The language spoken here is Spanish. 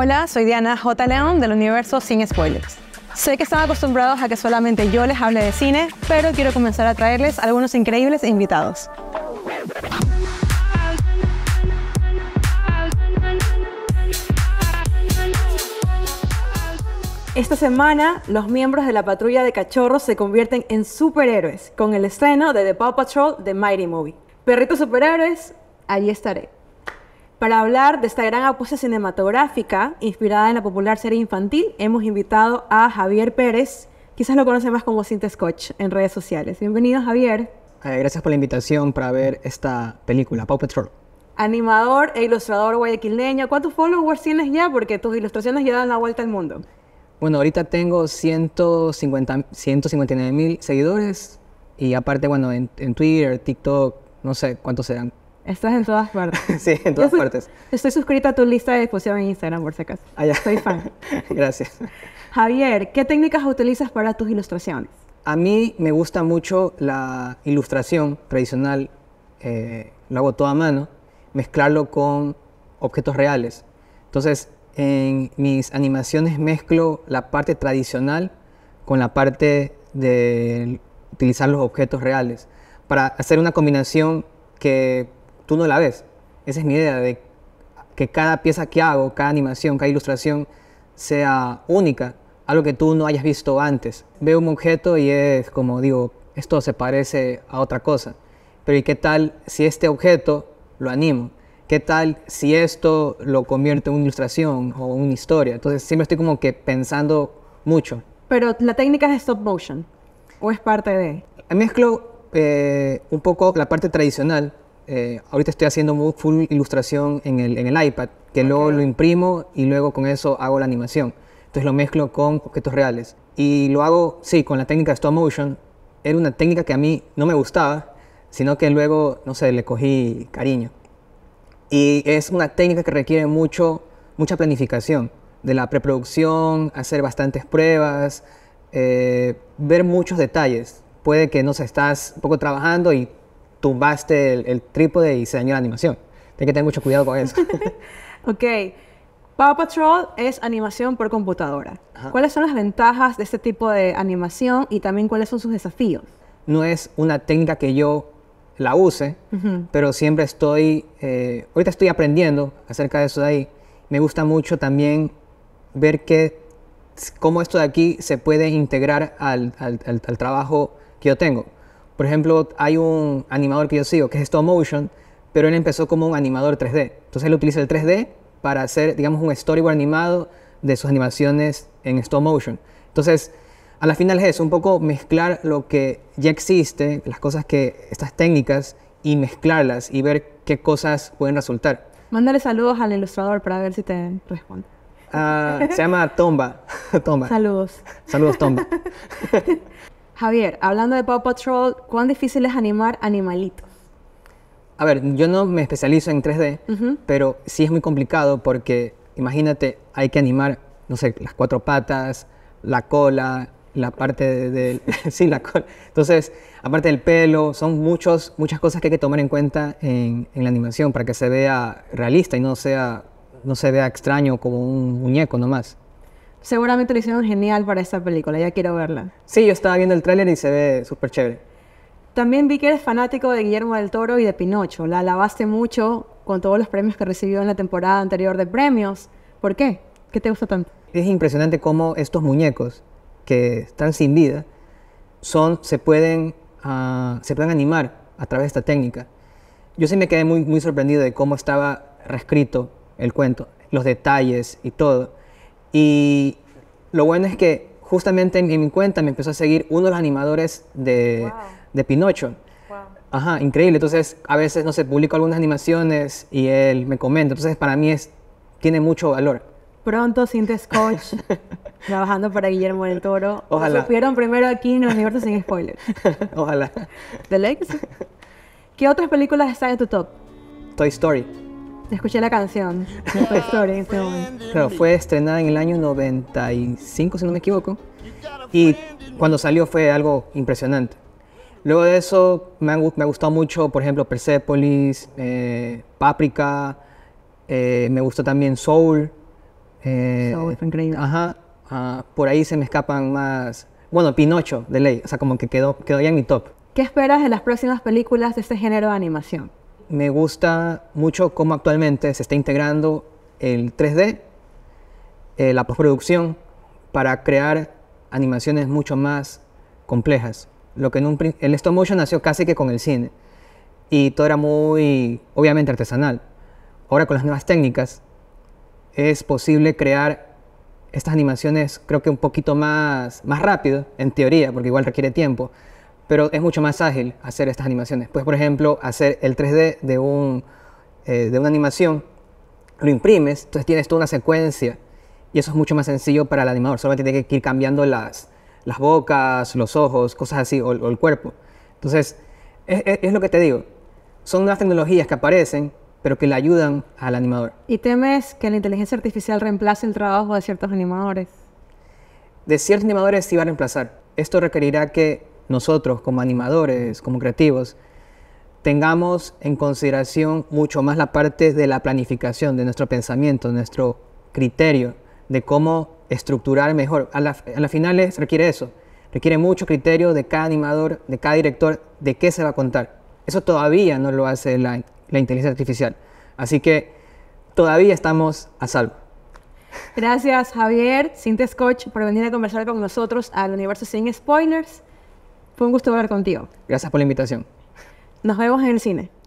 Hola, soy Diana J. León del universo Sin Spoilers. Sé que están acostumbrados a que solamente yo les hable de cine, pero quiero comenzar a traerles algunos increíbles invitados. Esta semana, los miembros de la patrulla de cachorros se convierten en superhéroes con el estreno de The Paw Patrol The Mighty Movie. Perritos superhéroes, allí estaré. Para hablar de esta gran apuesta cinematográfica inspirada en la popular serie infantil, hemos invitado a Javier Pérez, quizás lo conoce más como Cinta Scotch en redes sociales. Bienvenido, Javier. Eh, gracias por la invitación para ver esta película, Pau Patrol. Animador e ilustrador guayaquileño, ¿cuántos followers tienes ya? Porque tus ilustraciones ya dan la vuelta al mundo. Bueno, ahorita tengo 150, 159 mil seguidores y aparte, bueno, en Twitter, TikTok, no sé cuántos serán, Estás en todas partes. sí, en todas partes. Estoy suscrita a tu lista de exposición en Instagram, por si acaso. Ah, Soy fan. Gracias. Javier, ¿qué técnicas utilizas para tus ilustraciones? A mí me gusta mucho la ilustración tradicional, eh, lo hago toda a mano, mezclarlo con objetos reales. Entonces, en mis animaciones mezclo la parte tradicional con la parte de utilizar los objetos reales para hacer una combinación que tú no la ves. Esa es mi idea, de que cada pieza que hago, cada animación, cada ilustración sea única, algo que tú no hayas visto antes. Veo un objeto y es como digo, esto se parece a otra cosa. Pero ¿y qué tal si este objeto lo animo? ¿Qué tal si esto lo convierte en una ilustración o una historia? Entonces siempre estoy como que pensando mucho. Pero la técnica es stop motion o es parte de... Mezclo eh, un poco la parte tradicional eh, ahorita estoy haciendo full ilustración en el, iPad, que luego lo imprimo y luego con eso hago la animación. Entonces lo mezclo con objetos reales. Y lo hago, sí, con la técnica de stop motion. Era una técnica que a mí no me gustaba, sino que luego, no sé, le cogí cariño. Y es una técnica que requiere mucho, mucha planificación de la preproducción, hacer bastantes pruebas, eh, ver muchos detalles. Puede que, no sé, estás un poco trabajando y tumbaste el, trípode y se dañó la animación. Tienes que tener mucho cuidado con eso. ok. Paw Patrol es animación por computadora. ¿Cuáles son las ventajas de este tipo de animación y también cuáles son sus desafíos? No es una técnica que yo la use, pero siempre estoy, eh, ahorita estoy aprendiendo acerca de eso de ahí. Me gusta mucho también ver que, cómo esto de aquí se puede integrar al trabajo que yo tengo. Por ejemplo, hay un animador que yo sigo que es Stop Motion, pero él empezó como un animador 3D. Entonces él utiliza el 3D para hacer, digamos, un storyboard animado de sus animaciones en stop motion. Entonces, a la final es un poco mezclar lo que ya existe, las cosas que, estas técnicas, y mezclarlas y ver qué cosas pueden resultar. Mándale saludos al ilustrador para ver si te responde. Ah, se llama Tomba. Tomba. Saludos. Saludos, Tomba. Javier, hablando de Paw Patrol, ¿cuán difícil es animar animalitos? A ver, yo no me especializo en 3D, pero sí es muy complicado porque imagínate, hay que animar, no sé, las cuatro patas, la cola, la parte de, sí, la cola. Entonces, aparte del pelo, son muchos, muchas cosas que hay que tomar en cuenta en, la animación para que se vea realista y no sea, no se vea extraño como un muñeco nomás. Seguramente lo hicieron genial para esta película, ya quiero verla. Sí, yo estaba viendo el tráiler y se ve súper chévere. También vi que eres fanático de Guillermo del Toro y de Pinocho. La alabaste mucho con todos los premios que recibió en la temporada anterior de premios. ¿Por qué? ¿Qué te gusta tanto? Es impresionante cómo estos muñecos que están sin vida son, se, pueden, ah, se pueden animar a través de esta técnica. Yo sí me quedé muy, muy sorprendido de cómo estaba reescrito el cuento, los detalles y todo. Y lo bueno es que justamente en, mi cuenta me empezó a seguir uno de los animadores de, Pinocho. Ajá, increíble. Entonces, a veces, no sé, publico algunas animaciones y él me comenta. Entonces, para mí es, tiene mucho valor. Pronto, sin Scotch, trabajando para Guillermo del Toro. Ojalá. Lo supieron primero aquí en el universo sin spoilers. Ojalá. ¿De ¿Qué otras películas están en tu top? Toy Story. Escuché la canción de fue estrenada en el año 95, si no me equivoco. Y cuando salió fue algo impresionante. Luego de eso me, ha gustado mucho, por ejemplo, Persepolis, eh, Paprika, eh, me gustó también Soul. Eh, Soul fue increíble. Ajá, ah, por ahí se me escapan más. Bueno, Pinocho, de ley, o sea, como que quedó, quedó ya en mi top. ¿Qué esperas de las próximas películas de este género de animación? me gusta mucho cómo actualmente se está integrando el 3D, eh, la postproducción, para crear animaciones mucho más complejas. Lo que el stop motion nació casi que con el cine y todo era muy, obviamente, artesanal. Ahora con las nuevas técnicas es posible crear estas animaciones creo que un poquito más rápido, en teoría, porque igual requiere tiempo pero es mucho más ágil hacer estas animaciones. Pues, por ejemplo, hacer el 3D de, un, eh, de una animación, lo imprimes, entonces tienes toda una secuencia y eso es mucho más sencillo para el animador. solo tiene que ir cambiando las, las bocas, los ojos, cosas así, o, el cuerpo. Entonces, es, es, lo que te digo. Son nuevas tecnologías que aparecen, pero que le ayudan al animador. ¿Y temes que la inteligencia artificial reemplace el trabajo de ciertos animadores? De ciertos animadores sí va a reemplazar. Esto requerirá que nosotros como animadores, como creativos, tengamos en consideración mucho más la parte de la planificación, de nuestro pensamiento, nuestro criterio, de cómo estructurar mejor. A la, a final requiere eso, requiere mucho criterio de cada animador, de cada director, de qué se va a contar. Eso todavía no lo hace la, inteligencia artificial. Así que todavía estamos a salvo. Gracias Javier, Sintescoch, por venir a conversar con nosotros al universo sin spoilers. Fue un gusto hablar contigo. Gracias por la invitación. Nos vemos en el cine.